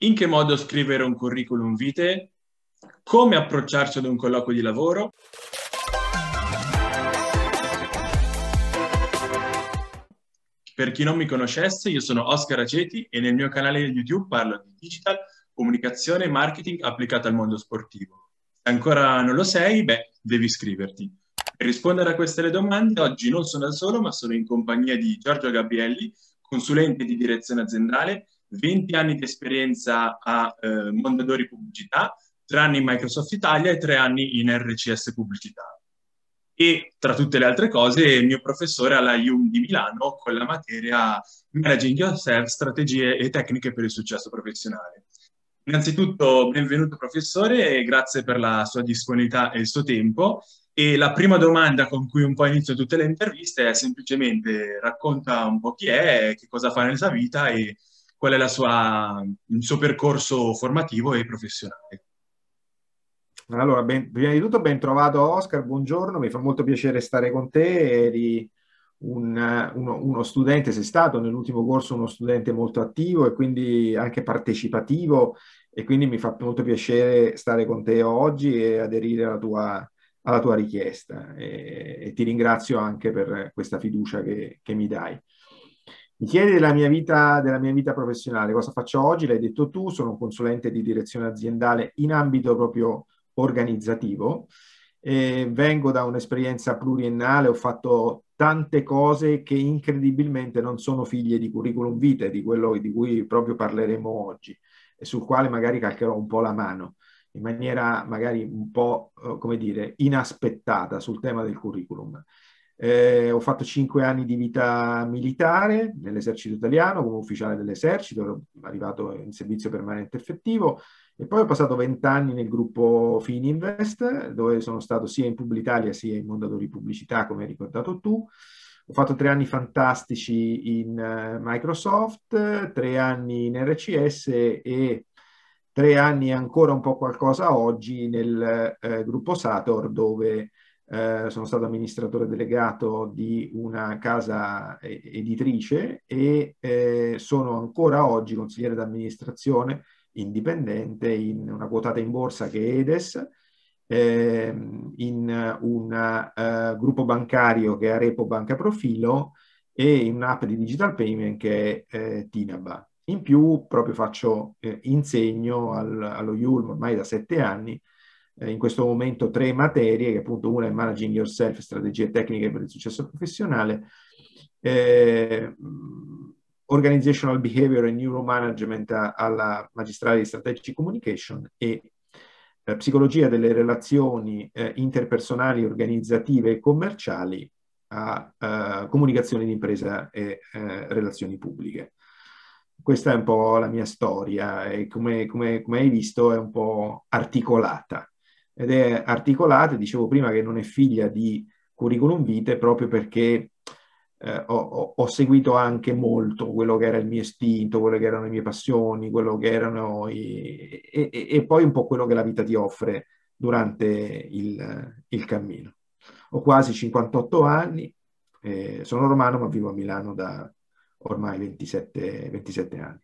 in che modo scrivere un curriculum vitae, come approcciarsi ad un colloquio di lavoro. Per chi non mi conoscesse, io sono Oscar Aceti e nel mio canale di YouTube parlo di digital, comunicazione e marketing applicato al mondo sportivo. Se ancora non lo sei, beh, devi iscriverti. Per rispondere a queste domande, oggi non sono da solo, ma sono in compagnia di Giorgio Gabrielli, consulente di direzione aziendale 20 anni di esperienza a eh, Mondadori Pubblicità, 3 anni in Microsoft Italia e 3 anni in RCS Pubblicità. E tra tutte le altre cose, il mio professore alla IUM di Milano con la materia Managing Yourself, strategie e tecniche per il successo professionale. Innanzitutto, benvenuto professore e grazie per la sua disponibilità e il suo tempo. E la prima domanda con cui un po' inizio tutte le interviste è semplicemente racconta un po' chi è, che cosa fa nella sua vita e qual è sua, il suo percorso formativo e professionale. Allora, ben, prima di tutto ben trovato Oscar, buongiorno, mi fa molto piacere stare con te, eri un, uno, uno, studente, sei stato nell'ultimo corso uno studente molto attivo e quindi anche partecipativo e quindi mi fa molto piacere stare con te oggi e aderire alla tua, alla tua richiesta e, e, ti ringrazio anche per questa fiducia che, che mi dai. Mi chiedi della mia, vita, della mia vita professionale, cosa faccio oggi? L'hai detto tu, sono un consulente di direzione aziendale in ambito proprio organizzativo. E vengo da un'esperienza pluriennale, ho fatto tante cose che incredibilmente non sono figlie di curriculum vitae, di quello di cui proprio parleremo oggi e sul quale magari calcherò un po' la mano in maniera magari un po', eh, come dire, inaspettata sul tema del curriculum. Eh, ho fatto cinque anni di vita militare nell'esercito italiano come ufficiale dell'esercito, arrivato in servizio permanente effettivo e poi ho passato vent'anni nel gruppo Fininvest dove sono stato sia in Publitalia sia in Mondadori Pubblicità come hai ricordato tu. Ho fatto tre anni fantastici in eh, Microsoft, tre anni in RCS e tre anni ancora un po' qualcosa oggi nel uh, gruppo Sator dove eh, sono stato amministratore delegato di una casa eh, editrice e eh, sono ancora oggi consigliere d'amministrazione indipendente in una quotata in borsa che è Edes, eh, in un uh, gruppo bancario che è Arepo Banca Profilo e in un'app di digital payment che è eh, Tinaba. In più proprio faccio, insegno al, allo IULM ormai da sette anni, eh, in questo momento tre materie, che appunto una è Managing Yourself, strategie tecniche per il successo professionale, eh, mm, Organizational Behavior and Neuromanagement alla magistrale di Strategic Communication e eh, Psicologia delle relazioni eh, interpersonali, organizzative e commerciali a eh, comunicazione di impresa e relazioni pubbliche questa è un po' la mia storia e come, come, come, hai visto è un po' articolata ed è articolata, dicevo prima che non è figlia di curriculum vitae proprio perché eh, ho, ho, seguito anche molto quello che era il mio istinto, quelle che erano le mie passioni, quello che erano i, e, e, poi un po' quello che la vita ti offre durante il, il cammino. Ho quasi 58 anni, eh, sono romano ma vivo a Milano da ormai 27, 27 anni.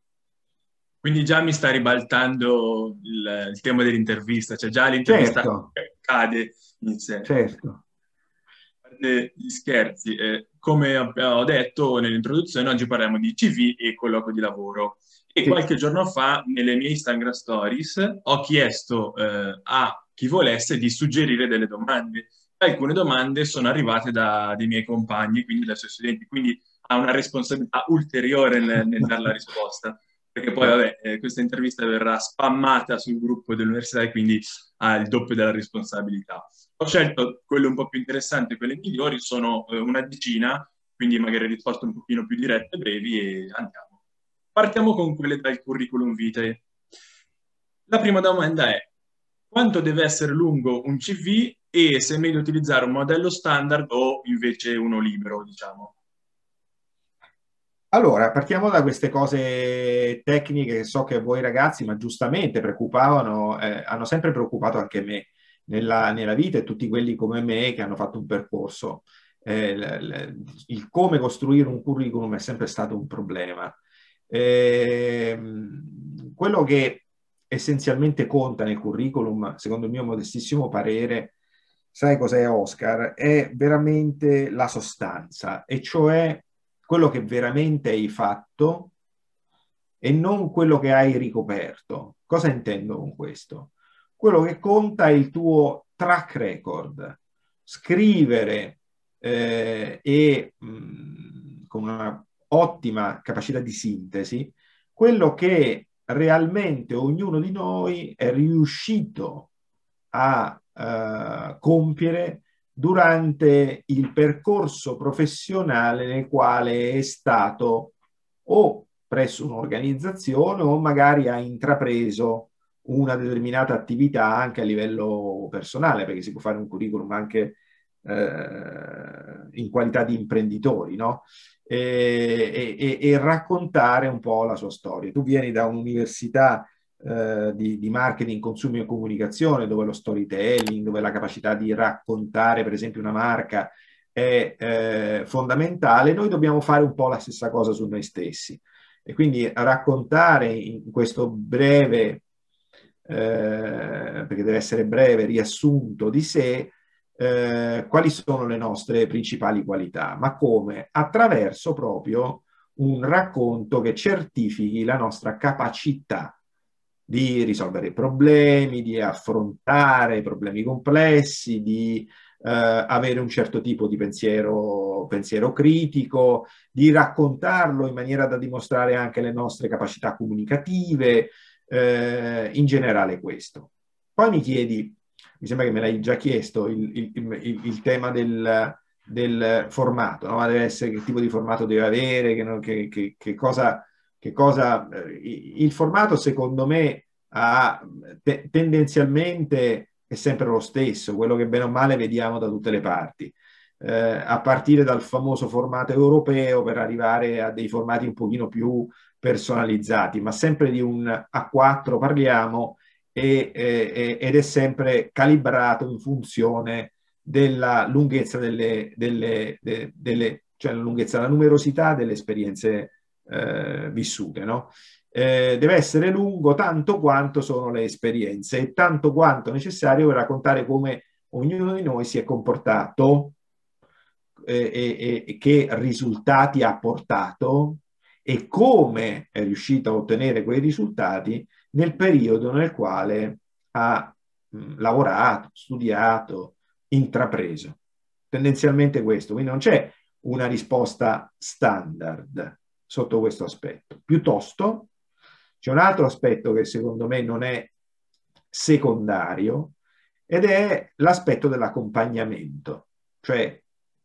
Quindi già mi sta ribaltando il, il tema dell'intervista, cioè già l'intervista certo. cade in sé. Certo. Gli scherzi, eh, come eh, ho detto nell'introduzione, oggi parliamo di CV e colloquio di lavoro. E sì. qualche giorno fa, nelle mie Instagram stories, ho chiesto eh, a chi volesse di suggerire delle domande. Alcune domande sono arrivate da dei miei compagni, quindi dai suoi studenti, quindi ha una responsabilità ulteriore nel, nel dare la risposta perché poi vabbè, eh, questa intervista verrà spammata sul gruppo dell'università e quindi ha il doppio della responsabilità. Ho scelto quelle un po' più interessanti, quelle migliori, sono eh, una decina, quindi magari risposte un pochino più dirette, brevi e andiamo. Partiamo con quelle dal curriculum vitae. La prima domanda è quanto deve essere lungo un CV e se è meglio utilizzare un modello standard o invece uno libero, diciamo. Allora, partiamo da queste cose tecniche che so che voi ragazzi, ma giustamente preoccupavano, eh, hanno sempre preoccupato anche me nella, nella, vita e tutti quelli come me che hanno fatto un percorso. Eh, l, l, il come costruire un curriculum è sempre stato un problema. Eh, quello che essenzialmente conta nel curriculum, secondo il mio modestissimo parere, sai cos'è Oscar? È veramente la sostanza, e cioè quello che veramente hai fatto e non quello che hai ricoperto. Cosa intendo con questo? Quello che conta è il tuo track record. Scrivere eh, e mh, mm, con una ottima capacità di sintesi, quello che realmente ognuno di noi è riuscito a eh, compiere durante il percorso professionale nel quale è stato o presso un'organizzazione o magari ha intrapreso una determinata attività anche a livello personale, perché si può fare un curriculum anche eh, in qualità di imprenditori, no? E, e, e, raccontare un po' la sua storia. Tu vieni da un'università eh, di, di, marketing, consumo e comunicazione, dove lo storytelling, dove la capacità di raccontare per esempio una marca è eh, fondamentale, noi dobbiamo fare un po' la stessa cosa su noi stessi. E quindi raccontare in questo breve, eh, perché deve essere breve, riassunto di sé, eh, quali sono le nostre principali qualità, ma come? Attraverso proprio un racconto che certifichi la nostra capacità di risolvere problemi, di affrontare problemi complessi, di eh, avere un certo tipo di pensiero, pensiero critico, di raccontarlo in maniera da dimostrare anche le nostre capacità comunicative, eh, in generale questo. Poi mi chiedi, mi sembra che me l'hai già chiesto, il, il, il, il tema del, del formato, no? deve essere, che tipo di formato deve avere, che, che, che, che cosa che cosa, eh, il formato secondo me ha, te, tendenzialmente è sempre lo stesso, quello che bene o male vediamo da tutte le parti. Eh, a partire dal famoso formato europeo per arrivare a dei formati un pochino più personalizzati, ma sempre di un A4 parliamo e, e, ed è sempre calibrato in funzione della lunghezza delle, delle, de, delle cioè la lunghezza, la numerosità delle esperienze eh, vissute, no? Eh, deve essere lungo tanto quanto sono le esperienze e tanto quanto necessario per raccontare come ognuno di noi si è comportato eh, e, e che risultati ha portato e come è riuscito a ottenere quei risultati nel periodo nel quale ha mm, lavorato, studiato, intrapreso. Tendenzialmente questo, quindi non c'è una risposta standard sotto questo aspetto. Piuttosto c'è un altro aspetto che secondo me non è secondario ed è l'aspetto dell'accompagnamento, cioè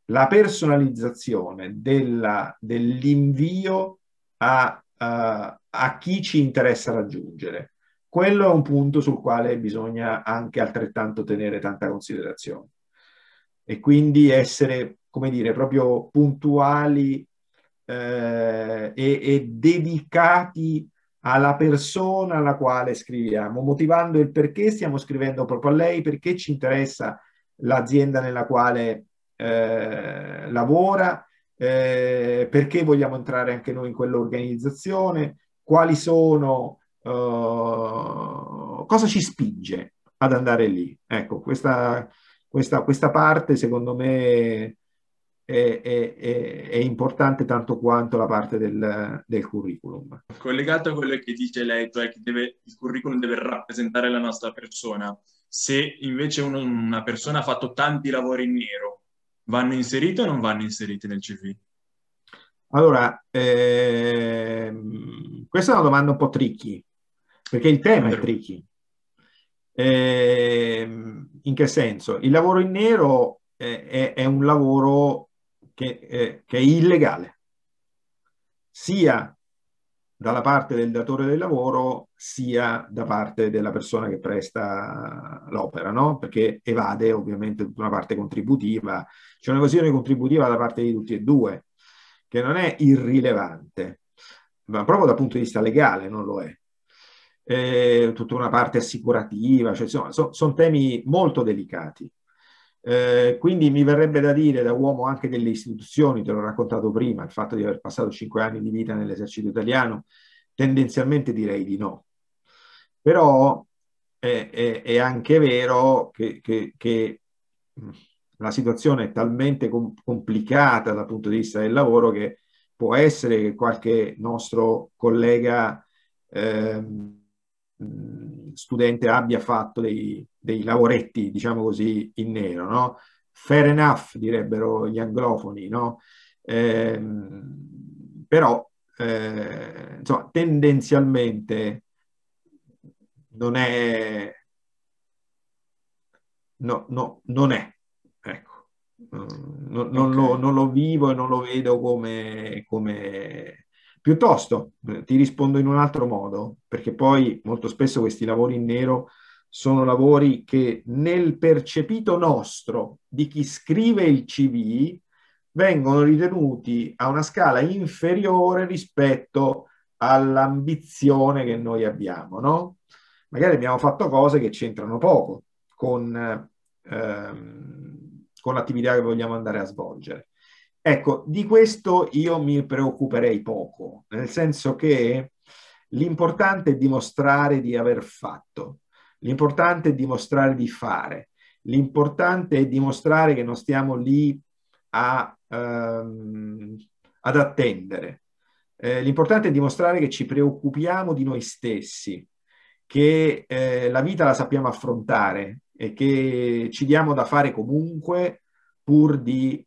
la personalizzazione dell'invio a, uh, a chi ci interessa raggiungere. Quello è un punto sul quale bisogna anche altrettanto tenere tanta considerazione e quindi essere, come dire, proprio puntuali eh, e, e dedicati alla persona alla quale scriviamo, motivando il perché stiamo scrivendo proprio a lei, perché ci interessa l'azienda nella quale eh, lavora, eh, perché vogliamo entrare anche noi in quell'organizzazione, quali sono, eh, cosa ci spinge ad andare lì. Ecco, questa, questa, questa parte secondo me è, è, è, importante tanto quanto la parte del, del, curriculum. Collegato a quello che dice lei, cioè che deve, il curriculum deve rappresentare la nostra persona, se invece uno, una persona ha fatto tanti lavori in nero, vanno inseriti o non vanno inseriti nel CV? Allora, ehm, questa è una domanda un po' tricky, perché il tema è tricky. Eh, in che senso? Il lavoro in nero è, è, è un lavoro che, eh, che è illegale, sia dalla parte del datore del lavoro sia da parte della persona che presta l'opera, no? perché evade ovviamente tutta una parte contributiva, c'è un'evasione contributiva da parte di tutti e due, che non è irrilevante, ma proprio dal punto di vista legale non lo è. Eh, tutta una parte assicurativa, cioè, insomma, so, sono temi molto delicati. Eh, quindi mi verrebbe da dire, da uomo anche delle istituzioni, te l'ho raccontato prima, il fatto di aver passato cinque anni di vita nell'esercito italiano, tendenzialmente direi di no. Però è, è, è anche vero che, che, che, mm, la situazione è talmente com complicata dal punto di vista del lavoro che può essere che qualche nostro collega ehm, studente abbia fatto dei, dei lavoretti, diciamo così, in nero, no? Fair enough, direbbero gli anglofoni, no? Eh, però, eh, insomma, tendenzialmente non è... No, no, non è, ecco. Non, okay. lo, non, lo, vivo e non lo vedo come, come Piuttosto, eh, ti rispondo in un altro modo, perché poi molto spesso questi lavori in nero sono lavori che nel percepito nostro di chi scrive il CV vengono ritenuti a una scala inferiore rispetto all'ambizione che noi abbiamo, no? Magari abbiamo fatto cose che c'entrano poco con, ehm, con l'attività che vogliamo andare a svolgere. Ecco, di questo io mi preoccuperei poco, nel senso che l'importante è dimostrare di aver fatto, l'importante è dimostrare di fare, l'importante è dimostrare che non stiamo lì a, ehm, ad attendere. Eh, l'importante è dimostrare che ci preoccupiamo di noi stessi, che eh, la vita la sappiamo affrontare e che ci diamo da fare comunque pur di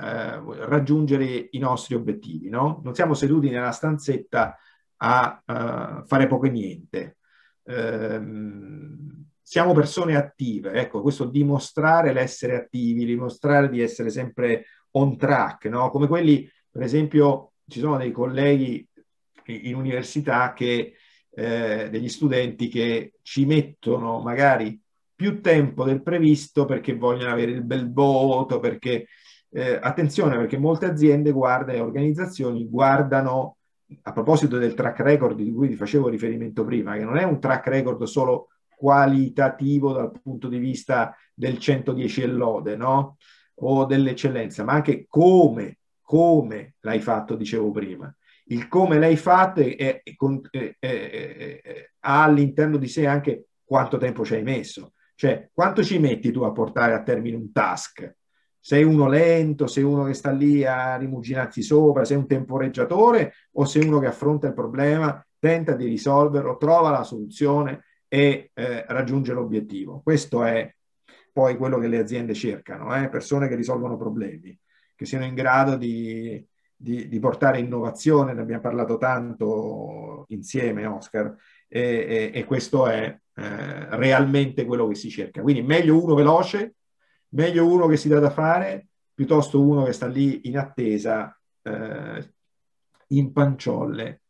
eh, raggiungere i nostri obiettivi, no? Non siamo seduti nella stanzetta a uh, fare poco e niente. Ehm, siamo persone attive, ecco, questo dimostrare l'essere attivi, dimostrare di essere sempre on track, no? Come quelli, per esempio, ci sono dei colleghi in università che eh, degli studenti che ci mettono magari più tempo del previsto perché vogliono avere il bel voto, perché eh, attenzione perché molte aziende guardano e organizzazioni guardano, a proposito del track record di cui vi facevo riferimento prima, che non è un track record solo qualitativo dal punto di vista del 110 e lode, no? O dell'eccellenza, ma anche come, come l'hai fatto, dicevo prima. Il come l'hai fatto ha all'interno di sé anche quanto tempo ci hai messo, cioè quanto ci metti tu a portare a termine un task, sei uno lento, sei uno che sta lì a rimuginarsi sopra, sei un temporeggiatore o sei uno che affronta il problema, tenta di risolverlo, trova la soluzione e eh, raggiunge l'obiettivo. Questo è poi quello che le aziende cercano, eh? persone che risolvono problemi, che siano in grado di, di, di, portare innovazione, ne abbiamo parlato tanto insieme Oscar, e, e, e questo è eh, realmente quello che si cerca. Quindi meglio uno veloce meglio uno che si dà da fare piuttosto uno che sta lì in attesa, eh, in panciolle,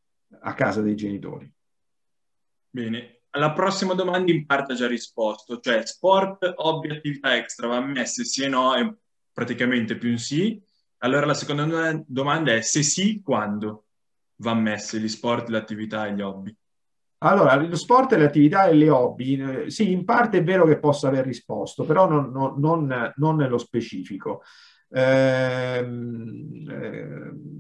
a casa dei genitori. Bene, alla prossima domanda in parte ha già risposto, cioè sport, hobby, attività extra, va messe sì e no, è praticamente più un sì. Allora la seconda domanda è se sì, quando va messe gli sport, le attività e gli hobby? Allora, lo sport e le attività e le hobby, eh, sì, in parte è vero che possa aver risposto, però non, non, non, non nello specifico. Eh,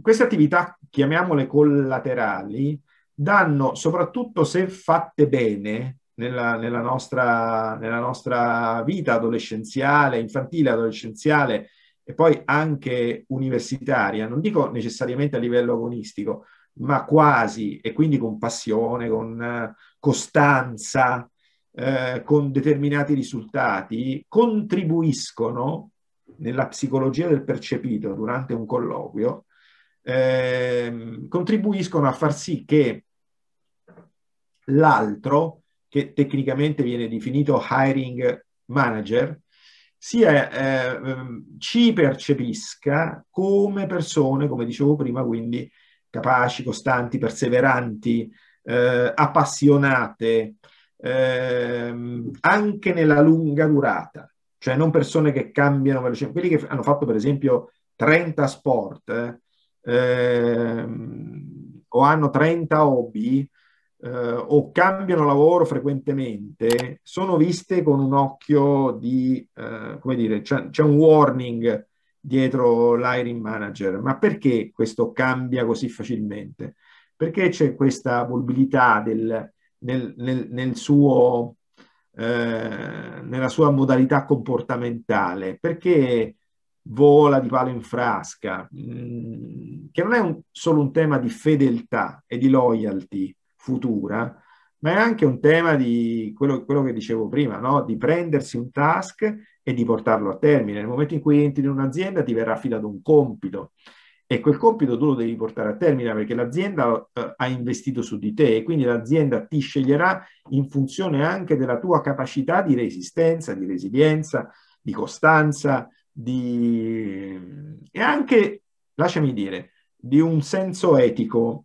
queste attività, chiamiamole collaterali, danno, soprattutto se fatte bene nella, nella, nostra, nella nostra vita adolescenziale, infantile, adolescenziale e poi anche universitaria, non dico necessariamente a livello agonistico, ma quasi, e quindi con passione, con eh, costanza, eh, con determinati risultati, contribuiscono nella psicologia del percepito durante un colloquio, eh, contribuiscono a far sì che l'altro, che tecnicamente viene definito hiring manager, sia, eh, ehm, ci percepisca come persone, come dicevo prima, quindi capaci, costanti, perseveranti, eh, appassionate, ehm, anche nella lunga durata, cioè non persone che cambiano velocemente. Quelli che hanno fatto per esempio 30 sport eh, ehm, o hanno 30 hobby eh, o cambiano lavoro frequentemente, sono viste con un occhio di, eh, come dire, c'è, c'è un warning dietro l'hiring manager. Ma perché questo cambia così facilmente? Perché c'è questa volubilità del, nel, nel, nel suo, eh, nella sua modalità comportamentale? Perché vola di palo in frasca, mh, mm, che non è un, solo un tema di fedeltà e di loyalty futura, ma è anche un tema di quello, quello che dicevo prima, no? di prendersi un task e di portarlo a termine. Nel momento in cui entri in un'azienda ti verrà affidato un compito e quel compito tu lo devi portare a termine perché l'azienda eh, ha investito su di te e quindi l'azienda ti sceglierà in funzione anche della tua capacità di resistenza, di resilienza, di costanza, di... e anche, lasciami dire, di un senso etico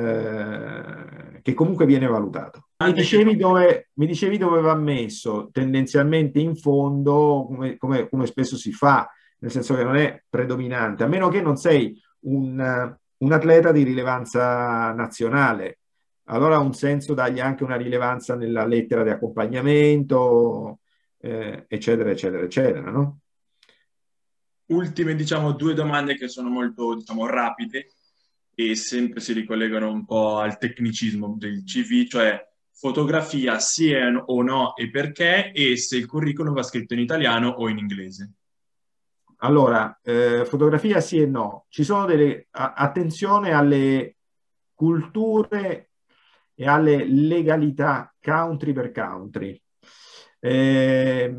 eh, che comunque viene valutato. Mi dicevi, dove, mi dicevi dove va messo, tendenzialmente in fondo, come, come, come, spesso si fa, nel senso che non è predominante, a meno che non sei un, un atleta di rilevanza nazionale. Allora ha un senso dargli anche una rilevanza nella lettera di accompagnamento, eh, eccetera, eccetera, eccetera, no? Ultime, diciamo, due domande che sono molto, diciamo, rapide e sempre si ricollegano un po' al tecnicismo del CV, cioè fotografia sì o no e perché e se il curriculum va scritto in italiano o in inglese. Allora, eh, fotografia sì e no. Ci sono delle a, attenzione alle culture e alle legalità country per country. Eh,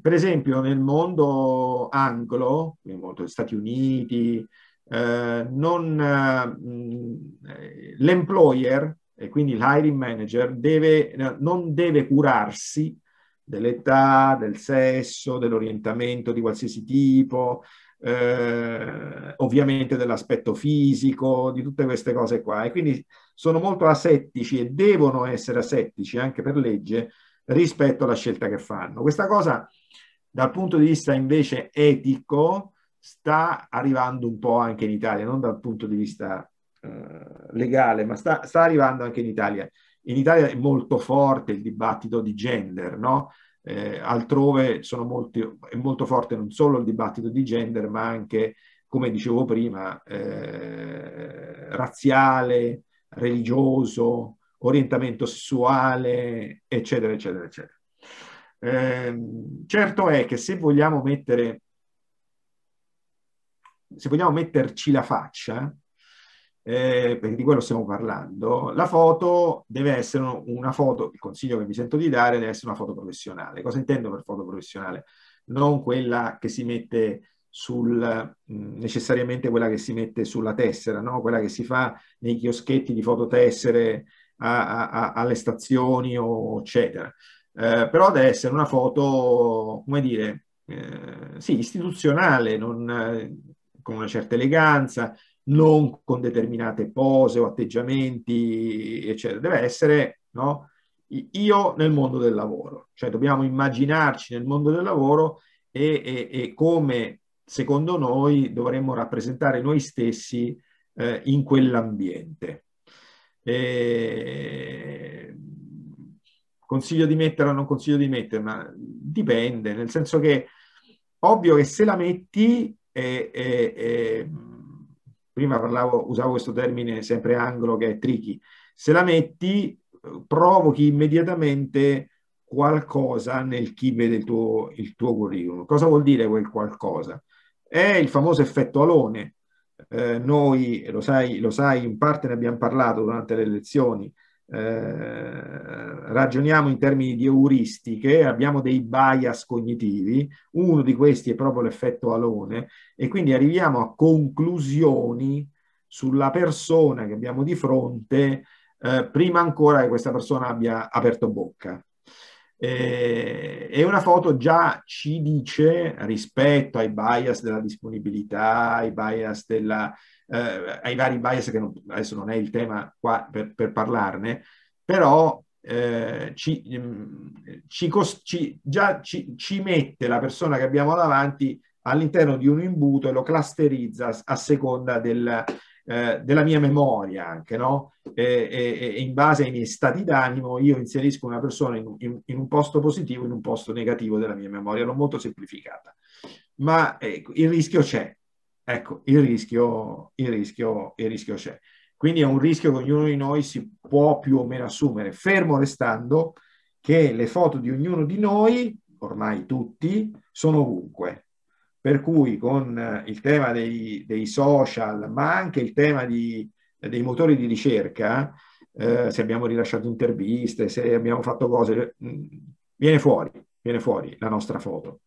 per esempio, nel mondo anglo, molto Stati Uniti, eh, non, eh, mm, l'employer e quindi l'hiring manager deve, non deve curarsi dell'età, del sesso, dell'orientamento di qualsiasi tipo, eh, ovviamente dell'aspetto fisico, di tutte queste cose qua. E quindi sono molto asettici e devono essere asettici anche per legge rispetto alla scelta che fanno. Questa cosa dal punto di vista invece etico sta arrivando un po' anche in Italia, non dal punto di vista eh, legale, ma sta, sta, arrivando anche in Italia. In Italia è molto forte il dibattito di gender, no? Eh, altrove molti, è molto forte non solo il dibattito di gender, ma anche, come dicevo prima, eh, razziale, religioso, orientamento sessuale, eccetera, eccetera, eccetera. Eh, certo è che se vogliamo mettere se vogliamo metterci la faccia, eh, perché di quello stiamo parlando, la foto deve essere una foto, il consiglio che mi sento di dare deve essere una foto professionale. Cosa intendo per foto professionale? Non quella che si mette sul, mm, necessariamente quella che si mette sulla tessera, no? quella che si fa nei chioschetti di fototessere a, a, a, alle stazioni, o, eccetera. Eh, però deve essere una foto, come dire, eh, sì, istituzionale, non, eh, con una certa eleganza, non con determinate pose o atteggiamenti, eccetera. Deve essere no? io nel mondo del lavoro, cioè dobbiamo immaginarci nel mondo del lavoro e, e, e come secondo noi dovremmo rappresentare noi stessi eh, in quell'ambiente. E... Consiglio di metterla o non consiglio di metterla? Dipende, nel senso che ovvio che se la metti e, e, e prima parlavo, usavo questo termine sempre anglo che è tricky, se la metti provochi immediatamente qualcosa nel chi vede il tuo, il tuo curriculum. Cosa vuol dire quel qualcosa? È il famoso effetto alone. Eh, noi, lo sai, lo sai, in parte ne abbiamo parlato durante le lezioni, eh, ragioniamo in termini di euristiche, abbiamo dei bias cognitivi, uno di questi è proprio l'effetto alone e quindi arriviamo a conclusioni sulla persona che abbiamo di fronte eh, prima ancora che questa persona abbia aperto bocca. Eh, e una foto già ci dice rispetto ai bias della disponibilità, ai bias della, eh, ai vari bias che non, adesso non è il tema qua per, per parlarne, però eh, ci, mm, ci, ci, già ci, mette la persona che abbiamo davanti all'interno di un imbuto e lo clusterizza a seconda del, eh, della mia memoria anche, no? E, e, e, in base ai miei stati d'animo io inserisco una persona in, in, in un posto positivo e in un posto negativo della mia memoria, l'ho molto semplificata. Ma eh, il rischio c'è, Ecco, il rischio, il rischio, il rischio c'è. Quindi è un rischio che ognuno di noi si può più o meno assumere, fermo restando che le foto di ognuno di noi, ormai tutti, sono ovunque. Per cui con eh, il tema dei, dei social, ma anche il tema di, dei motori di ricerca, eh, se abbiamo rilasciato interviste, se abbiamo fatto cose, mm, viene fuori, viene fuori la nostra foto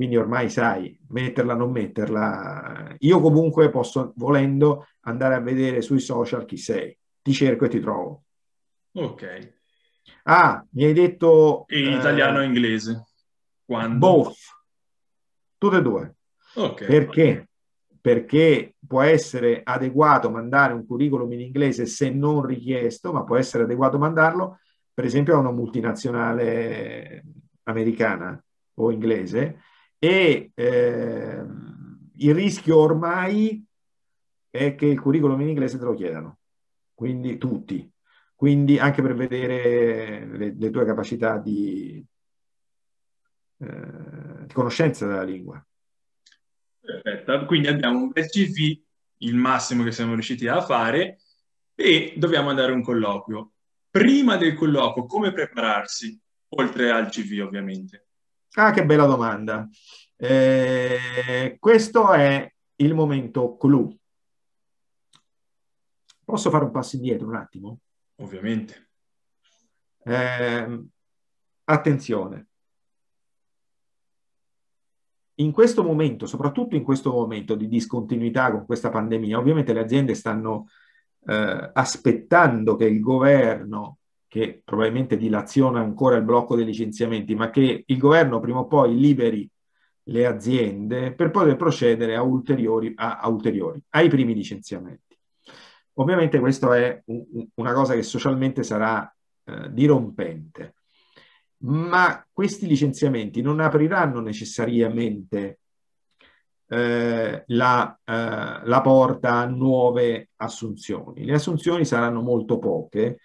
quindi ormai sai metterla, non metterla. Io comunque posso, volendo, andare a vedere sui social chi sei. Ti cerco e ti trovo. Ok. Ah, mi hai detto... In eh, italiano e inglese. Quando? Both. Tutte e due. Ok. Perché? Perché può essere adeguato mandare un curriculum in inglese se non richiesto, ma può essere adeguato mandarlo, per esempio, a una multinazionale americana o inglese, e eh, il rischio ormai è che il curriculum in inglese te lo chiedano, quindi tutti, quindi anche per vedere le, le tue capacità di, eh, di, conoscenza della lingua. Perfetto, quindi abbiamo un bel CV, il massimo che siamo riusciti a fare, e dobbiamo andare a un colloquio. Prima del colloquio, come prepararsi, oltre al CV ovviamente? Ah, che bella domanda. Eh, questo è il momento clou. Posso fare un passo indietro un attimo? Ovviamente. Eh, attenzione. In questo momento, soprattutto in questo momento di discontinuità con questa pandemia, ovviamente le aziende stanno eh, aspettando che il governo che probabilmente dilaziona ancora il blocco dei licenziamenti, ma che il governo prima o poi liberi le aziende per poter procedere a ulteriori, a, a ulteriori ai primi licenziamenti. Ovviamente questa è una cosa che socialmente sarà eh, dirompente, ma questi licenziamenti non apriranno necessariamente eh, la, eh, la porta a nuove assunzioni. Le assunzioni saranno molto poche,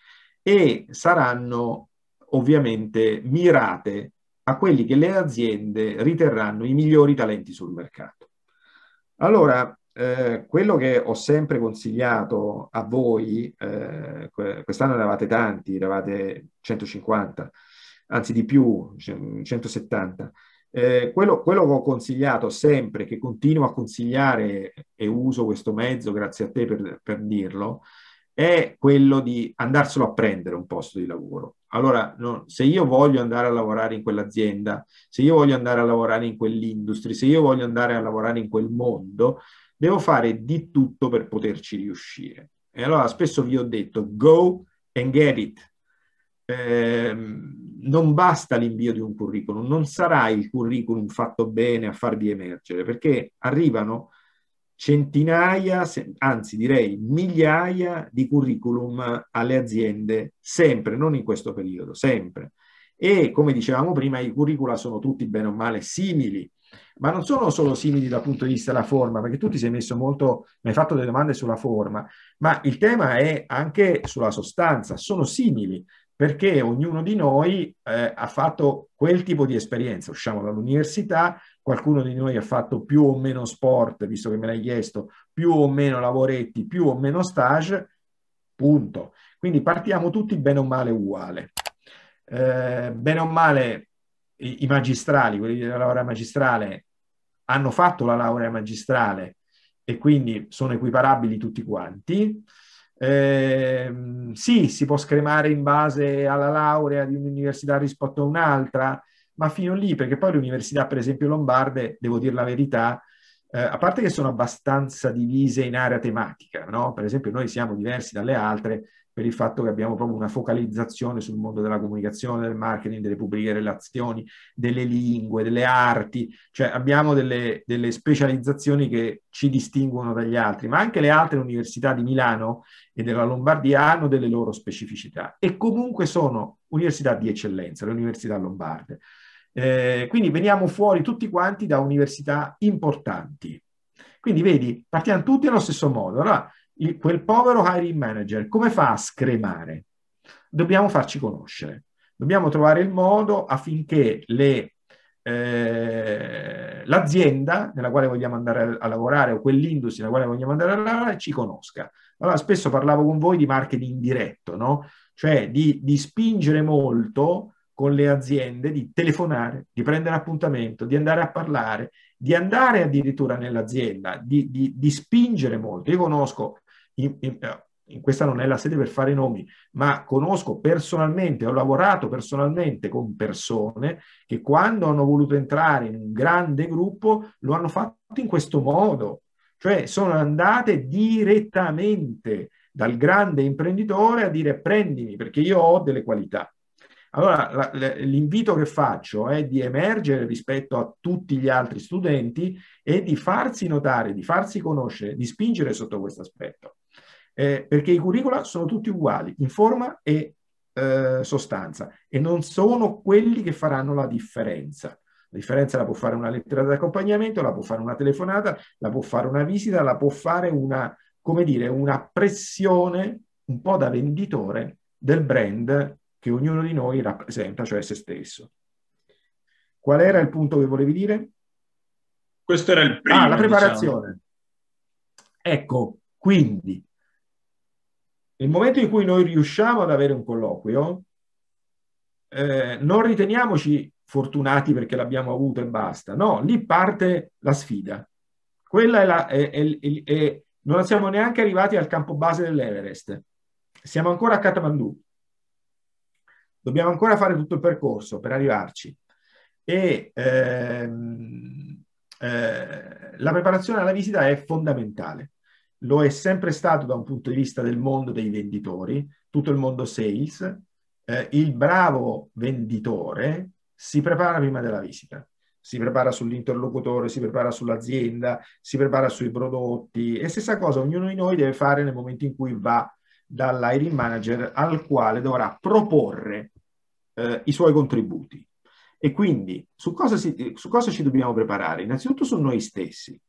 e saranno ovviamente mirate a quelli che le aziende riterranno i migliori talenti sul mercato. Allora, eh, quello che ho sempre consigliato a voi, eh, quest'anno eravate tanti, eravate 150, anzi di più, 170, cioè, eh, quello, quello, che ho consigliato sempre, che continuo a consigliare e uso questo mezzo, grazie a te per, per dirlo, è quello di andarselo a prendere un posto di lavoro. Allora, no, se io voglio andare a lavorare in quell'azienda, se io voglio andare a lavorare in quell'industria, se io voglio andare a lavorare in quel mondo, devo fare di tutto per poterci riuscire. E allora spesso vi ho detto, go and get it. Eh, non basta l'invio di un curriculum, non sarà il curriculum fatto bene a farvi emergere, perché arrivano centinaia, anzi direi migliaia di curriculum alle aziende, sempre, non in questo periodo, sempre. E come dicevamo prima, i curricula sono tutti bene o male simili, ma non sono solo simili dal punto di vista della forma, perché tu ti sei messo molto, mi hai fatto delle domande sulla forma, ma il tema è anche sulla sostanza, sono simili, perché ognuno di noi eh, ha fatto quel tipo di esperienza. Usciamo dall'università, qualcuno di noi ha fatto più o meno sport, visto che me l'hai chiesto, più o meno lavoretti, più o meno stage, punto. Quindi partiamo tutti bene o male uguale. Eh, bene o male i, i magistrali, quelli della laurea magistrale, hanno fatto la laurea magistrale e quindi sono equiparabili tutti quanti. Eh, sì, si può scremare in base alla laurea di un'università rispetto a un'altra, ma fino lì, perché poi le università, per esempio lombarde, devo dire la verità, eh, a parte che sono abbastanza divise in area tematica, no? per esempio noi siamo diversi dalle altre per il fatto che abbiamo proprio una focalizzazione sul mondo della comunicazione, del marketing, delle pubbliche relazioni, delle lingue, delle arti, cioè abbiamo delle, delle specializzazioni che ci distinguono dagli altri, ma anche le altre università di Milano e della Lombardia hanno delle loro specificità e comunque sono università di eccellenza, le università lombarde. Eh, quindi veniamo fuori tutti quanti da università importanti. Quindi vedi, partiamo tutti allo stesso modo. Allora, il, quel povero hiring manager come fa a scremare? Dobbiamo farci conoscere. Dobbiamo trovare il modo affinché le eh, l'azienda nella quale vogliamo andare a, lavorare o quell'industria nella quale vogliamo andare a lavorare ci conosca. Allora, spesso parlavo con voi di marketing diretto, no? cioè di, di spingere molto con le aziende di telefonare, di prendere appuntamento, di andare a parlare, di andare addirittura nell'azienda, di, di, di spingere molto. Io conosco, in, in, eh, in questa non è la sede per fare nomi, ma conosco personalmente, ho lavorato personalmente con persone che quando hanno voluto entrare in un grande gruppo lo hanno fatto in questo modo, cioè sono andate direttamente dal grande imprenditore a dire prendimi perché io ho delle qualità. Allora l'invito che faccio è di emergere rispetto a tutti gli altri studenti e di farsi notare, di farsi conoscere, di spingere sotto questo aspetto. Eh, perché i curricula sono tutti uguali in forma e eh, sostanza e non sono quelli che faranno la differenza. La differenza la può fare una lettera d'accompagnamento, la può fare una telefonata, la può fare una visita, la può fare una, come dire, una pressione un po' da venditore del brand che ognuno di noi rappresenta, cioè se stesso. Qual era il punto che volevi dire? Questo era il ah, primo. Ah, la diciamo. preparazione. Diciamo. Ecco, quindi, nel momento in cui noi riusciamo ad avere un colloquio, eh, non riteniamoci fortunati perché l'abbiamo avuto e basta. No, lì parte la sfida. Quella è la... È, è, è, non siamo neanche arrivati al campo base dell'Everest. Siamo ancora a Kathmandu. Dobbiamo ancora fare tutto il percorso per arrivarci. E ehm, eh, la preparazione alla visita è fondamentale. Lo è sempre stato da un punto di vista del mondo dei venditori, tutto il mondo sales. Eh, il bravo venditore si prepara prima della visita si prepara sull'interlocutore, si prepara sull'azienda, si prepara sui prodotti e stessa cosa ognuno di noi deve fare nel momento in cui va dall'hiring manager al quale dovrà proporre eh, i suoi contributi. E quindi su cosa, si, su cosa, ci dobbiamo preparare? Innanzitutto su noi stessi,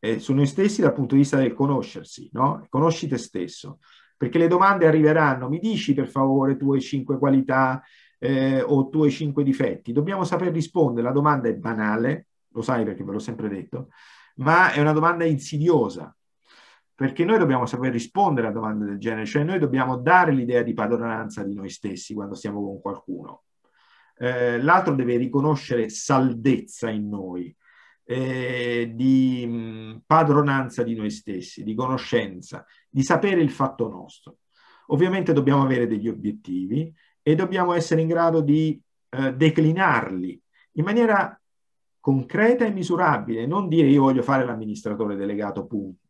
eh, su noi stessi dal punto di vista del conoscersi, no? conosci te stesso, perché le domande arriveranno, mi dici per favore tue cinque qualità eh, o tue cinque difetti, dobbiamo saper rispondere, la domanda è banale, lo sai perché ve l'ho sempre detto, ma è una domanda insidiosa, perché noi dobbiamo saper rispondere a domande del genere, cioè noi dobbiamo dare l'idea di padronanza di noi stessi quando siamo con qualcuno. Eh, l'altro deve riconoscere saldezza in noi, eh, di padronanza di noi stessi, di conoscenza, di sapere il fatto nostro. Ovviamente dobbiamo avere degli obiettivi e dobbiamo essere in grado di eh, declinarli in maniera concreta e misurabile, non dire io voglio fare l'amministratore delegato, punto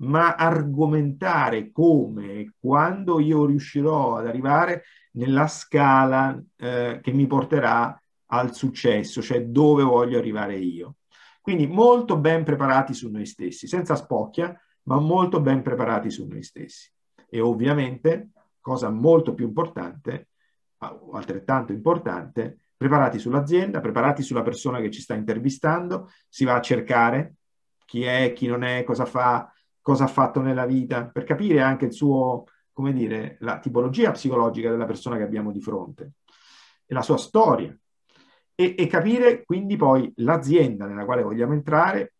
ma argomentare come e quando io riuscirò ad arrivare nella scala eh, che mi porterà al successo, cioè dove voglio arrivare io. Quindi molto ben preparati su noi stessi, senza spocchia, ma molto ben preparati su noi stessi. E ovviamente, cosa molto più importante, altrettanto importante, preparati sull'azienda, preparati sulla persona che ci sta intervistando, si va a cercare chi è, chi non è, cosa fa, cosa ha fatto nella vita, per capire anche il suo, come dire, la tipologia psicologica della persona che abbiamo di fronte e la sua storia. E, e capire quindi poi l'azienda nella quale vogliamo entrare,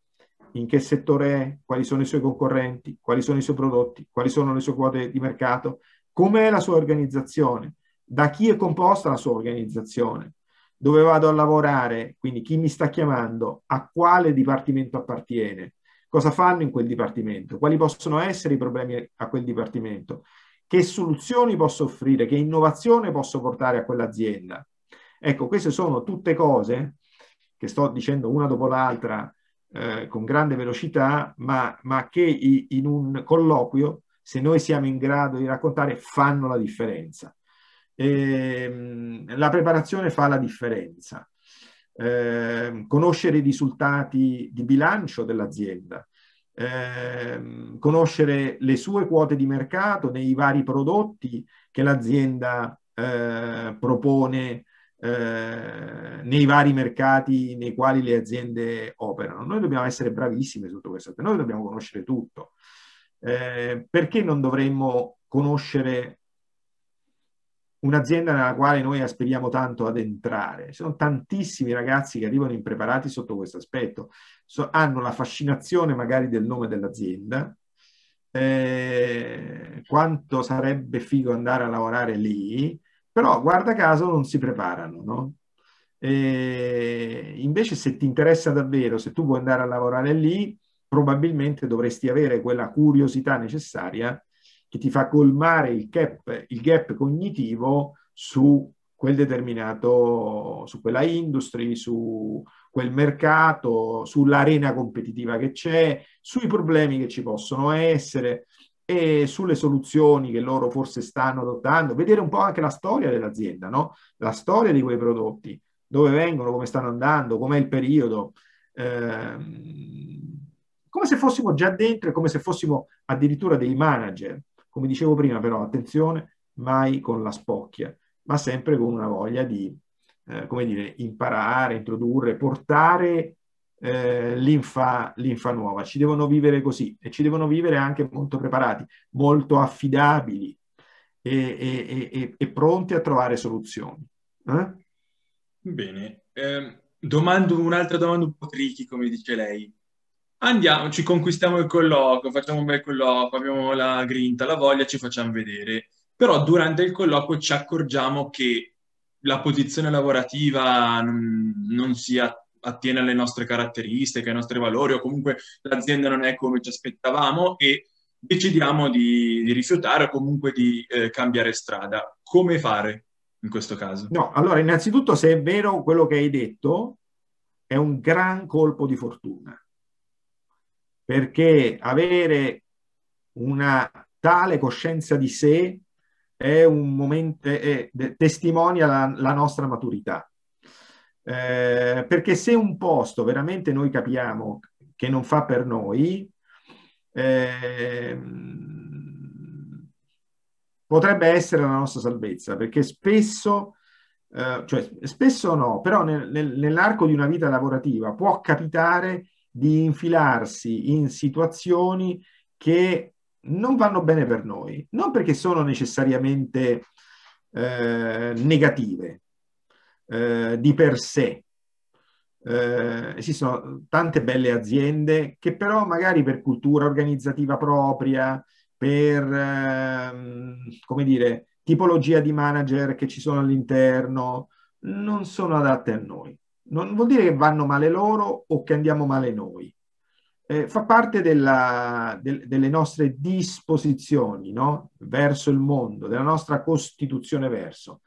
in che settore è, quali sono i suoi concorrenti, quali sono i suoi prodotti, quali sono le sue quote di mercato, com'è la sua organizzazione, da chi è composta la sua organizzazione, dove vado a lavorare, quindi chi mi sta chiamando, a quale dipartimento appartiene, cosa fanno in quel dipartimento, quali possono essere i problemi a quel dipartimento, che soluzioni posso offrire, che innovazione posso portare a quell'azienda. Ecco, queste sono tutte cose che sto dicendo una dopo l'altra eh, con grande velocità, ma, ma che i, in un colloquio, se noi siamo in grado di raccontare, fanno la differenza. E, ehm, la preparazione fa la differenza. Ehm, conoscere i risultati di bilancio dell'azienda, eh, conoscere le sue quote di mercato nei vari prodotti che l'azienda eh, propone eh, nei vari mercati nei quali le aziende operano. Noi dobbiamo essere bravissimi tutto questo aspetto, noi dobbiamo conoscere tutto. Eh, perché non dovremmo conoscere un'azienda nella quale noi aspiriamo tanto ad entrare. Sono tantissimi ragazzi che arrivano impreparati sotto questo aspetto, so, hanno la fascinazione magari del nome dell'azienda, eh, quanto sarebbe figo andare a lavorare lì, però guarda caso non si preparano, no? Eh, invece se ti interessa davvero, se tu vuoi andare a lavorare lì, probabilmente dovresti avere quella curiosità necessaria che ti fa colmare il gap, il gap cognitivo su quel determinato, su quella industria, su quel mercato, sull'arena competitiva che c'è, sui problemi che ci possono essere e sulle soluzioni che loro forse stanno adottando, vedere un po' anche la storia dell'azienda, no? la storia di quei prodotti, dove vengono, come stanno andando, com'è il periodo, ehm, come se fossimo già dentro e come se fossimo addirittura dei manager come dicevo prima però, attenzione, mai con la spocchia, ma sempre con una voglia di, eh, come dire, imparare, introdurre, portare eh, l'infa, l'infa nuova. Ci devono vivere così e ci devono vivere anche molto preparati, molto affidabili e, e, e, e pronti a trovare soluzioni. Eh? Bene. Ehm, domando un'altra domanda un po' tricky, come dice lei. Andiamo, ci conquistiamo il colloquio, facciamo un bel colloquio, abbiamo la grinta, la voglia, ci facciamo vedere. Però durante il colloquio ci accorgiamo che la posizione lavorativa non, non si attiene alle nostre caratteristiche, ai nostri valori, o comunque l'azienda non è come ci aspettavamo e decidiamo di, di rifiutare o comunque di eh, cambiare strada. Come fare in questo caso? No, allora innanzitutto se è vero quello che hai detto, è un gran colpo di fortuna perché avere una tale coscienza di sé è un momento, è, testimonia la, la nostra maturità. Eh, perché se un posto veramente noi capiamo che non fa per noi, eh, potrebbe essere la nostra salvezza, perché spesso, eh, cioè spesso no, però nel, nel, nell'arco di una vita lavorativa può capitare di infilarsi in situazioni che non vanno bene per noi, non perché sono necessariamente eh, negative eh, di per sé. Eh, esistono tante belle aziende che però magari per cultura organizzativa propria, per ehm, come dire, tipologia di manager che ci sono all'interno, non sono adatte a noi non vuol dire che vanno male loro o che andiamo male noi. Eh, fa parte della, del, delle nostre disposizioni no? verso il mondo, della nostra costituzione verso.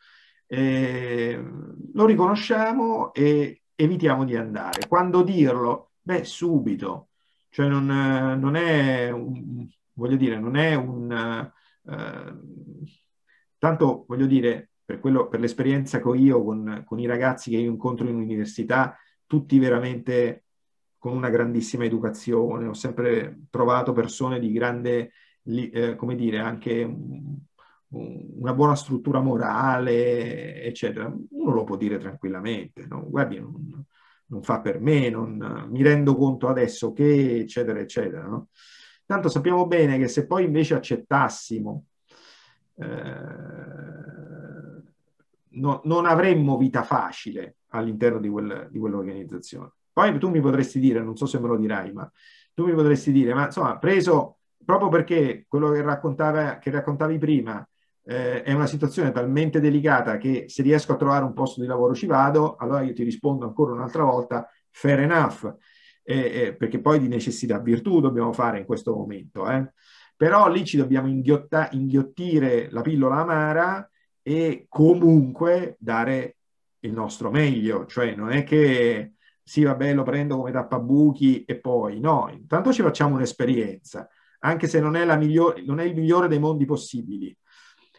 Eh, lo riconosciamo e evitiamo di andare. Quando dirlo? Beh, subito. Cioè non, eh, non è, un, voglio dire, non è un... Eh, tanto, voglio dire, per, quello, per l'esperienza che ho io con, con i ragazzi che io incontro in università, tutti veramente con una grandissima educazione, ho sempre trovato persone di grande, eh, come dire, anche una buona struttura morale, eccetera. Uno lo può dire tranquillamente, no? guardi, non, non, fa per me, non, mi rendo conto adesso che, eccetera, eccetera. No? Tanto sappiamo bene che se poi invece accettassimo eh, no, non avremmo vita facile all'interno di, quel, di quell'organizzazione. Poi tu mi potresti dire, non so se me lo dirai, ma tu mi potresti dire, ma insomma, preso proprio perché quello che, raccontava, che raccontavi prima eh, è una situazione talmente delicata che se riesco a trovare un posto di lavoro ci vado, allora io ti rispondo ancora un'altra volta, fair enough, eh, eh, perché poi di necessità virtù dobbiamo fare in questo momento. Eh. Però lì ci dobbiamo inghiotta, inghiottire la pillola amara e comunque dare il nostro meglio, cioè non è che sì, vabbè, lo prendo come tappabuchi e poi no, intanto ci facciamo un'esperienza, anche se non è, la migliore, non è il migliore dei mondi possibili.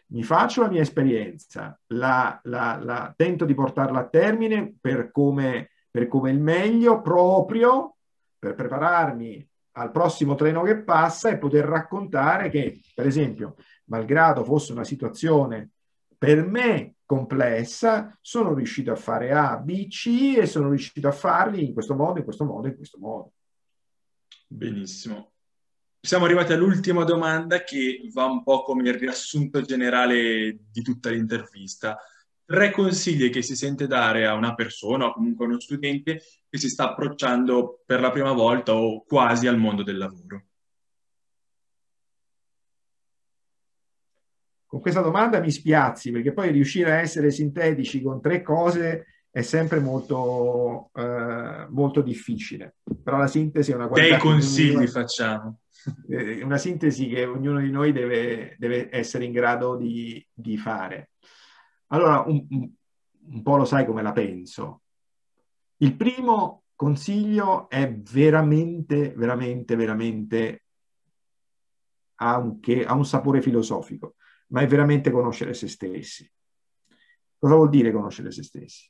Mi faccio la mia esperienza, la, la, la tento di portarla a termine per come, per come il meglio, proprio per prepararmi al prossimo treno che passa e poter raccontare che, per esempio, malgrado fosse una situazione per me complessa, sono riuscito a fare A, B, C e sono riuscito a farli in questo modo, in questo modo, in questo modo. Benissimo. Siamo arrivati all'ultima domanda che va un po' come il riassunto generale di tutta l'intervista. Tre consigli che si sente dare a una persona o comunque a uno studente che si sta approcciando per la prima volta o quasi al mondo del lavoro. con questa domanda mi spiazzi perché poi riuscire a essere sintetici con tre cose è sempre molto, eh, molto difficile. Però la sintesi è una cosa... Dei consigli facciamo. È eh, Una sintesi che ognuno di noi deve, deve essere in grado di, di fare. Allora, un, un po' lo sai come la penso. Il primo consiglio è veramente, veramente, veramente ha ha un sapore filosofico ma è veramente conoscere se stessi. Cosa vuol dire conoscere se stessi?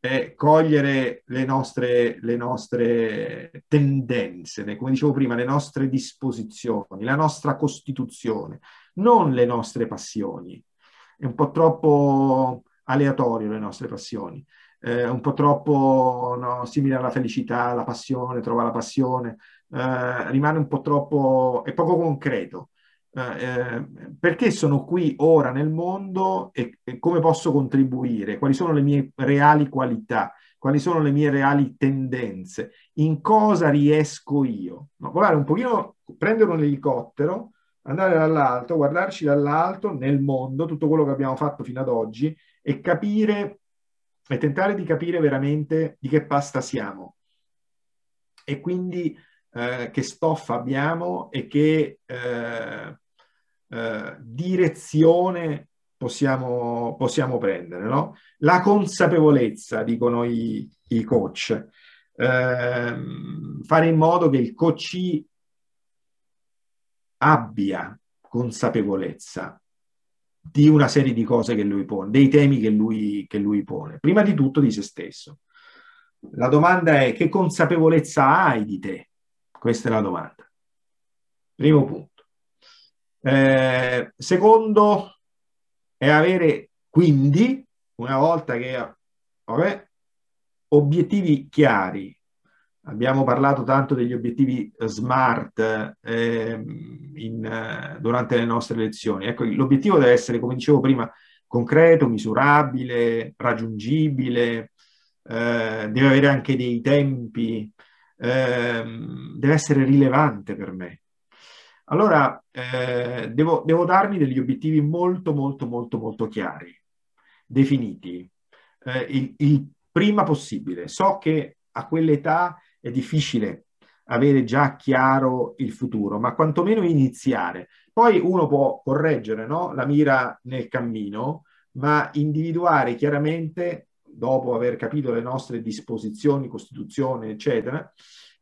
È cogliere le nostre, le nostre tendenze, come dicevo prima, le nostre disposizioni, la nostra costituzione, non le nostre passioni. È un po' troppo aleatorio le nostre passioni, è un po' troppo no, simile alla felicità, alla passione, trova la passione, eh, rimane un po' troppo, è poco concreto. Eh, eh, perché sono qui ora nel mondo e, e, come posso contribuire, quali sono le mie reali qualità, quali sono le mie reali tendenze, in cosa riesco io. No, guardare un pochino, prendere un elicottero, andare dall'alto, guardarci dall'alto nel mondo, tutto quello che abbiamo fatto fino ad oggi e capire e tentare di capire veramente di che pasta siamo e quindi eh, che stoffa abbiamo e che eh, eh, direzione possiamo, possiamo prendere, no? La consapevolezza, dicono i, i coach, eh, fare in modo che il coach abbia consapevolezza di una serie di cose che lui pone, dei temi che lui, che lui pone, prima di tutto di se stesso. La domanda è che consapevolezza hai di te? Questa è la domanda. Primo punto. Eh, secondo è avere quindi, una volta che vabbè, obiettivi chiari, abbiamo parlato tanto degli obiettivi smart ehm, eh, in, durante le nostre lezioni, ecco, l'obiettivo deve essere, come dicevo prima, concreto, misurabile, raggiungibile, eh, deve avere anche dei tempi, ehm, deve essere rilevante per me. Allora, eh, devo, devo, darmi degli obiettivi molto, molto, molto, molto chiari, definiti, eh, il, il prima possibile. So che a quell'età è difficile avere già chiaro il futuro, ma quantomeno iniziare. Poi uno può correggere no? la mira nel cammino, ma individuare chiaramente, dopo aver capito le nostre disposizioni, Costituzione, eccetera,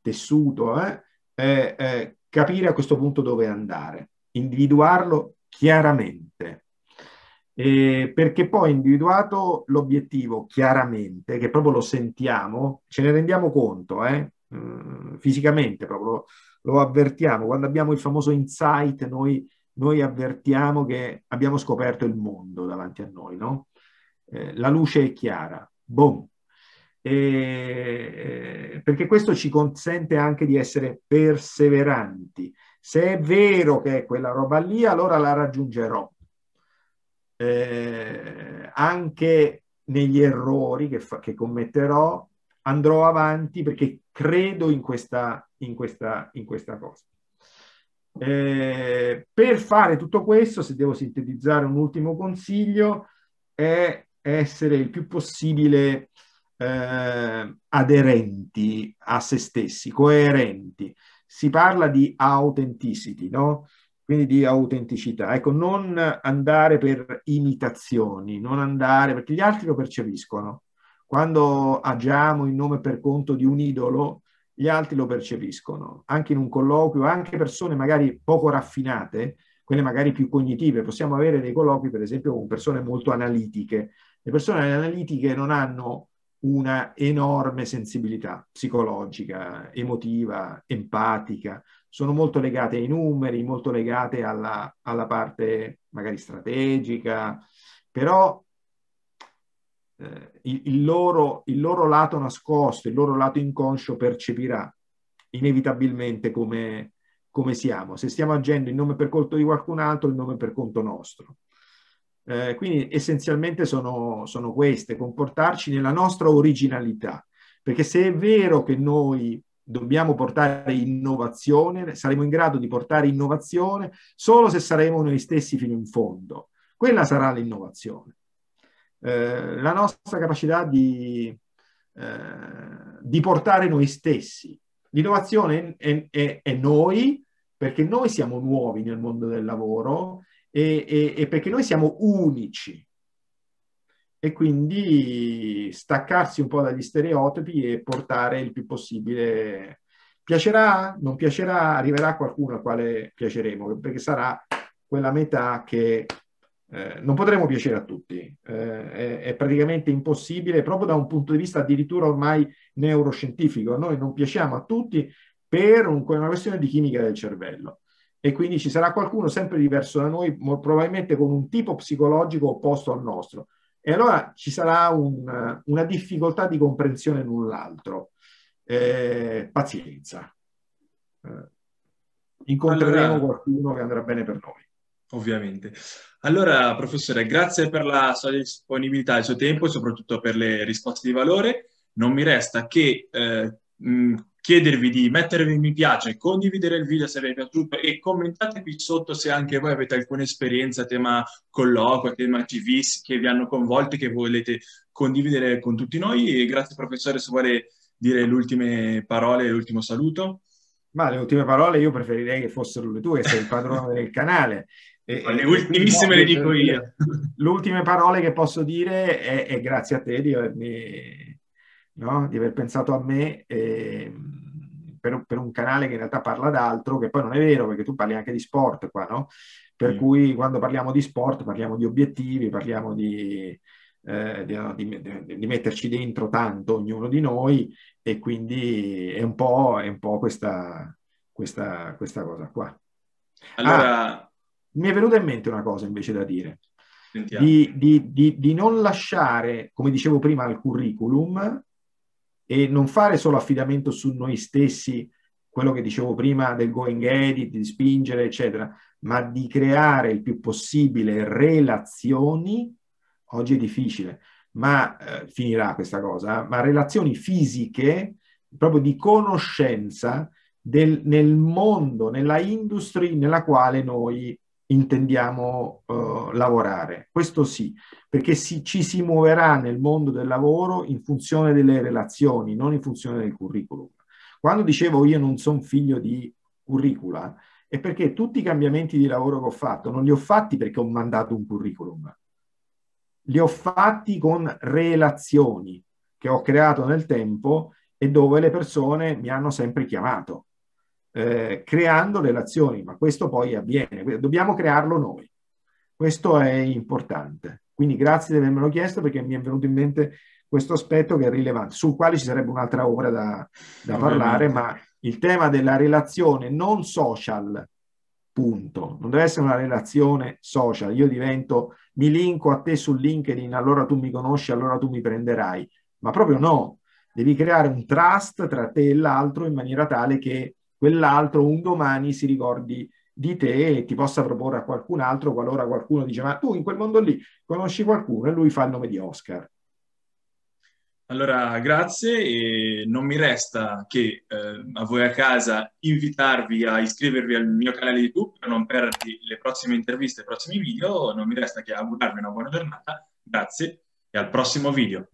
tessuto, eh, eh, eh, capire a questo punto dove andare, individuarlo chiaramente. Eh, perché poi individuato l'obiettivo chiaramente, che proprio lo sentiamo, ce ne rendiamo conto eh, mm, fisicamente, proprio lo, avvertiamo. Quando abbiamo il famoso insight, noi, noi, avvertiamo che abbiamo scoperto il mondo davanti a noi, no? eh, la luce è chiara, boom, eh, perché questo ci consente anche di essere perseveranti. Se è vero che è quella roba lì, allora la raggiungerò. Eh, anche negli errori che, fa, che, commetterò, andrò avanti perché credo in questa, in questa, in questa cosa. Eh, per fare tutto questo, se devo sintetizzare un ultimo consiglio, è essere il più possibile eh, aderenti a se stessi, coerenti. Si parla di authenticity, no? Quindi di autenticità. Ecco, non andare per imitazioni, non andare perché gli altri lo percepiscono. Quando agiamo in nome per conto di un idolo, gli altri lo percepiscono, anche in un colloquio, anche persone magari poco raffinate, quelle magari più cognitive. Possiamo avere dei colloqui, per esempio, con persone molto analitiche. Le persone analitiche non hanno una enorme sensibilità psicologica, emotiva, empatica, sono molto legate ai numeri, molto legate alla, alla parte magari strategica, però eh, il, il, loro, il loro lato nascosto, il loro lato inconscio percepirà inevitabilmente come, come siamo, se stiamo agendo in nome per conto di qualcun altro, in nome per conto nostro. Eh, quindi essenzialmente sono, sono queste, comportarci nella nostra originalità, perché se è vero che noi dobbiamo portare innovazione, saremo in grado di portare innovazione solo se saremo noi stessi fino in fondo. Quella sarà l'innovazione. Eh, la nostra capacità di, eh, di, portare noi stessi. L'innovazione è, è, è noi, perché noi siamo nuovi nel mondo del lavoro e, e, e perché noi siamo unici e quindi staccarsi un po' dagli stereotipi e portare il più possibile. Piacerà, non piacerà, arriverà qualcuno al quale piaceremo, perché sarà quella metà che eh, non potremo piacere a tutti, eh, è, è, praticamente impossibile proprio da un punto di vista addirittura ormai neuroscientifico, noi non piaciamo a tutti per un, una questione di chimica del cervello e quindi ci sarà qualcuno sempre diverso da noi, probabilmente con un tipo psicologico opposto al nostro. E allora ci sarà un, una difficoltà di comprensione null'altro. Eh, pazienza. Eh, incontreremo allora, qualcuno che andrà bene per noi. Ovviamente. Allora, professore, grazie per la sua disponibilità, il suo tempo e soprattutto per le risposte di valore. Non mi resta che eh, mh, chiedervi di mettervi mi piace, condividere il video se vi è piaciuto e commentate qui sotto se anche voi avete alcuna esperienza, tema colloquio, tema TV che vi hanno coinvolti, che volete condividere con tutti noi. E grazie professore se vuole dire le ultime parole, l'ultimo saluto. Ma le ultime parole io preferirei che fossero le tue, sei il padrone del canale. E, le ultimissime le dico io. Le ultime parole che posso dire è, è grazie a te di avermi no? di aver pensato a me eh, per, per, un canale che in realtà parla d'altro, che poi non è vero perché tu parli anche di sport qua, no? Per mm. cui quando parliamo di sport parliamo di obiettivi, parliamo di, eh, di, di, di, metterci dentro tanto ognuno di noi e quindi è un po', è un po questa, questa, questa, cosa qua. Allora... Ah, mi è venuta in mente una cosa invece da dire. Di, di, di, di, non lasciare, come dicevo prima, al curriculum e non fare solo affidamento su noi stessi, quello che dicevo prima del going edit, di spingere, eccetera, ma di creare il più possibile relazioni, oggi è difficile, ma eh, finirà questa cosa, ma relazioni fisiche, proprio di conoscenza del, nel mondo, nella industry nella quale noi intendiamo eh, lavorare. Questo sì, perché si, ci si muoverà nel mondo del lavoro in funzione delle relazioni, non in funzione del curriculum. Quando dicevo io non sono figlio di curricula, è perché tutti i cambiamenti di lavoro che ho fatto non li ho fatti perché ho mandato un curriculum, li ho fatti con relazioni che ho creato nel tempo e dove le persone mi hanno sempre chiamato eh, creando relazioni, ma questo poi avviene, dobbiamo crearlo noi. Questo è importante. Quindi grazie di avermelo chiesto perché mi è venuto in mente questo aspetto che è rilevante, sul quale ci sarebbe un'altra ora da, da parlare, ma il tema della relazione non social, punto. Non deve essere una relazione social. Io divento, mi linko a te su LinkedIn, allora tu mi conosci, allora tu mi prenderai. Ma proprio no. Devi creare un trust tra te e l'altro in maniera tale che quell'altro un domani si ricordi di te e ti possa proporre a qualcun altro qualora qualcuno dice ma tu in quel mondo lì conosci qualcuno e lui fa il nome di Oscar. Allora, grazie e non mi resta che eh, a voi a casa invitarvi a iscrivervi al mio canale YouTube per non perdere le prossime interviste, i prossimi video. Non mi resta che augurarvi una buona giornata. Grazie e al prossimo video.